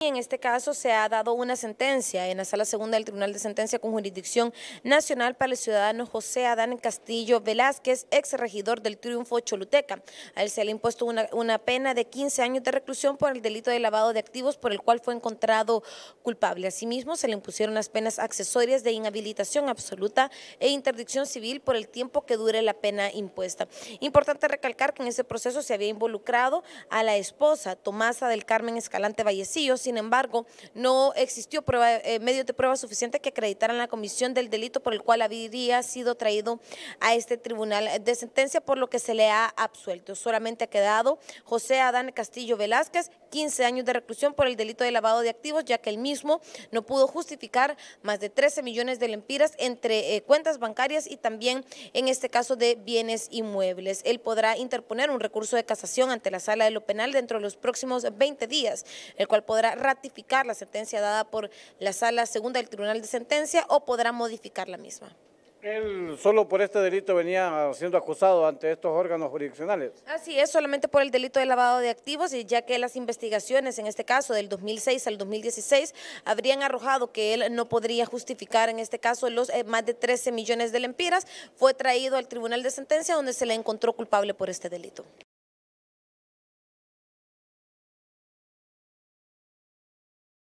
En este caso se ha dado una sentencia en la Sala Segunda del Tribunal de Sentencia con Jurisdicción Nacional para el Ciudadano José Adán Castillo Velázquez, ex regidor del Triunfo Choluteca. A él se le ha impuesto una, pena de 15 años de reclusión por el delito de lavado de activos por el cual fue encontrado culpable. Asimismo, se le impusieron las penas accesorias de inhabilitación absoluta e interdicción civil por el tiempo que dure la pena impuesta. Importante recalcar que en ese proceso se había involucrado a la esposa Tomasa del Carmen Escalante Vallecillos sin embargo, no existió prueba, eh, medios de prueba suficiente que acreditaran la comisión del delito por el cual habría sido traído a este tribunal de sentencia, por lo que se le ha absuelto. Solamente ha quedado José Adán Castillo Velázquez, 15 años de reclusión por el delito de lavado de activos, ya que él mismo no pudo justificar más de 13 millones de lempiras entre eh, cuentas bancarias y también en este caso de bienes inmuebles. Él podrá interponer un recurso de casación ante la sala de lo penal dentro de los próximos 20 días, el cual podrá ratificar la sentencia dada por la Sala Segunda del Tribunal de Sentencia o podrá modificar la misma. Él solo por este delito venía siendo acusado ante estos órganos jurisdiccionales. Así es, solamente por el delito de lavado de activos, y ya que las investigaciones, en este caso del 2006 al 2016, habrían arrojado que él no podría justificar, en este caso, los eh, más de 13 millones de lempiras, fue traído al Tribunal de Sentencia donde se le encontró culpable por este delito.